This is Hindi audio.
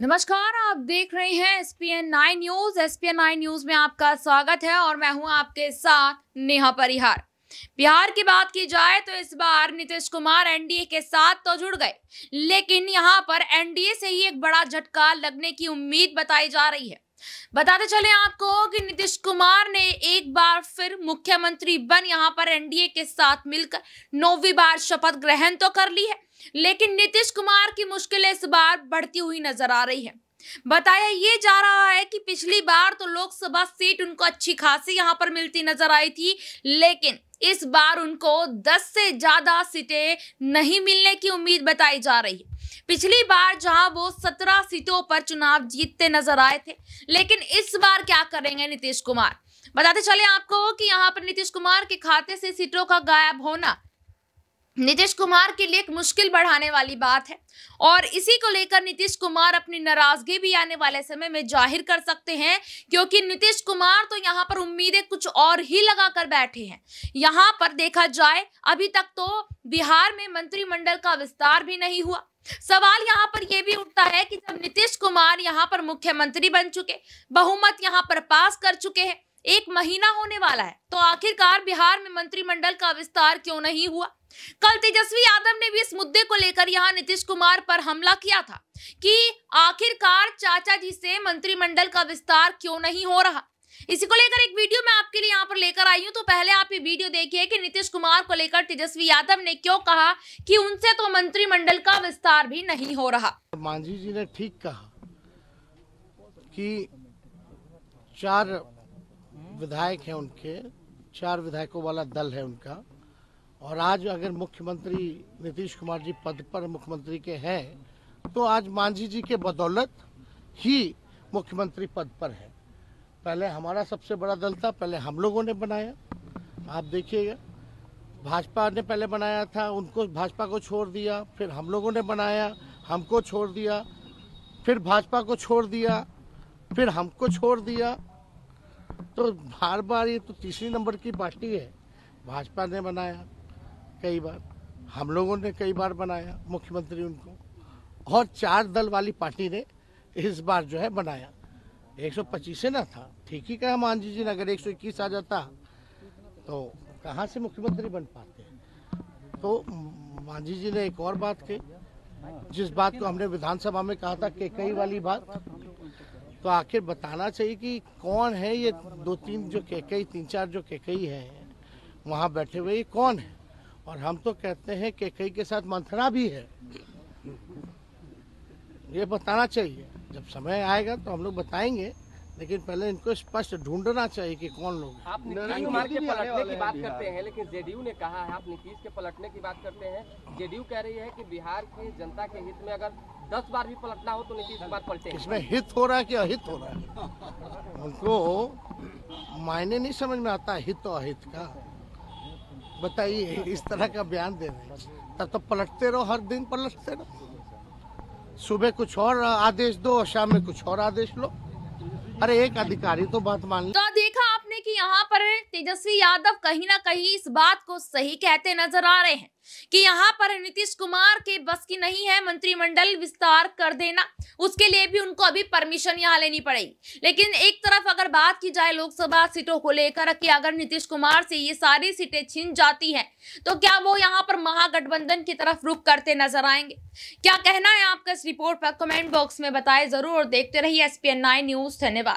नमस्कार आप देख रहे हैं S P N nine news S P N nine news में आपका स्वागत है और मैं हूं आपके साथ नेहा परिहार बिहार की बात की जाए तो इस बार नीतीश कुमार एनडीए के साथ तो जुड़ गए लेकिन यहां पर एनडीए से ही एक बड़ा झटका लगने की उम्मीद बताई जा रही है बताते चले आपको कि नीतीश कुमार ने एक बार फिर मुख्यमंत्री बन यहां पर एनडीए के साथ मिलकर नौवीं बार शपथ ग्रहण तो कर ली है लेकिन नीतीश कुमार की मुश्किलें इस बार बढ़ती हुई नजर आ रही है बताया ये जा रहा है कि पिछली बार तो लोकसभा सीट उनको अच्छी खासी यहां पर मिलती नजर आई थी लेकिन इस बार उनको 10 से ज़्यादा सीटें नहीं मिलने की उम्मीद बताई जा रही है पिछली बार जहां वो 17 सीटों पर चुनाव जीतते नजर आए थे लेकिन इस बार क्या करेंगे नीतीश कुमार बताते चले आपको कि यहां पर नीतीश कुमार के खाते से सीटों का गायब होना नीतीश कुमार के लिए एक मुश्किल बढ़ाने वाली बात है और इसी को लेकर नीतीश कुमार अपनी नाराजगी भी आने वाले समय में जाहिर कर सकते हैं क्योंकि नीतीश कुमार तो यहाँ पर उम्मीदें कुछ और ही लगा कर बैठे हैं यहाँ पर देखा जाए अभी तक तो बिहार में मंत्रिमंडल का विस्तार भी नहीं हुआ सवाल यहाँ पर यह भी उठता है कि जब नीतीश कुमार यहाँ पर मुख्यमंत्री बन चुके बहुमत यहाँ पर पास कर चुके हैं एक महीना होने वाला है तो आखिरकार बिहार में मंत्रिमंडल का विस्तार क्यों नहीं हुआ कल तेजस्वी यादव ने भी इस मुद्दे को लेकर यहां नीतीश कुमार पर हमला किया था कि आखिरकार चाचा जी से मंत्रिमंडल का विस्तार क्यों नहीं हो रहा इसी को लेकर एक वीडियो मैं आपके लिए यहां पर लेकर आई हूं तो पहले आप ये वीडियो देखिए कि नीतीश कुमार को लेकर तेजस्वी यादव ने क्यों कहा कि उनसे तो मंत्रिमंडल का विस्तार भी नहीं हो रहा मांझी जी ने ठीक कहा कि चार विधायक हैं उनके चार विधायकों वाला दल है उनका और आज अगर मुख्यमंत्री नीतीश कुमार जी पद पर मुख्यमंत्री के हैं तो आज मांझी जी के बदौलत ही मुख्यमंत्री पद पर है पहले हमारा सबसे बड़ा दल था पहले हम लोगों ने बनाया आप देखिएगा भाजपा ने पहले बनाया था उनको भाजपा को छोड़ दिया फिर हम लोगों ने बनाया हमको छोड़ दिया फिर भाजपा को छोड़ दिया फिर हमको छोड़ दिया तो बार बार ये तो तीसरी नंबर की पार्टी है भाजपा ने बनाया कई बार हम लोगों ने कई बार बनाया मुख्यमंत्री उनको और चार दल वाली पार्टी ने इस बार जो है बनाया एक सौ पच्चीस ना था ठीक ही कहा मांझी जी ने अगर एक सौ इक्कीस आ जाता तो कहाँ से मुख्यमंत्री बन पाते तो मांझी जी ने एक और बात कही जिस बात को हमने विधानसभा में कहा था कई वाली बात तो आखिर बताना चाहिए कि कौन है ये दो तीन जो केकई तीन चार जो केकई है वहाँ बैठे हुए ये कौन है और हम तो कहते हैं केकई के साथ मंथरा भी है ये बताना चाहिए जब समय आएगा तो हम लोग बताएंगे लेकिन पहले इनको स्पष्ट ढूंढना चाहिए कि कौन लोग आप नीतीश कुमार के पलटने की बात करते हैं लेकिन जेडीयू ने कहा है आप नीतीश के पलटने की बात करते हैं जेडीयू कह रही है कि बिहार की जनता के हित में अगर दस बार भी पलटना हो तो नीतीश कुमार पलटे इसमें हित हो रहा है कि अहित हो रहा है उनको मायने नहीं समझ में आता हित और अहित का बताइए इस तरह का बयान दे रहे तब तो पलटते रहो हर दिन पलटते रहो सुबह कुछ और आदेश दो और शाम में कुछ और आदेश लो अरे एक अधिकारी तो बात मान तो देखा आपने कि यहाँ पर तेजस्वी यादव कहीं ना कहीं इस बात को सही कहते नजर आ रहे हैं कि यहाँ पर नीतीश कुमार के बस की नहीं है मंत्रिमंडल विस्तार कर देना उसके लिए भी उनको अभी परमिशन यहाँ लेनी पड़ेगी लेकिन एक तरफ अगर बात की जाए लोकसभा सीटों को लेकर कि अगर नीतीश कुमार से ये सारी सीटें छीन जाती हैं तो क्या वो यहाँ पर महागठबंधन की तरफ रुख करते नजर आएंगे क्या कहना है आपका इस रिपोर्ट पर कमेंट बॉक्स में बताए जरूर और देखते रहिए एस पी न्यूज धन्यवाद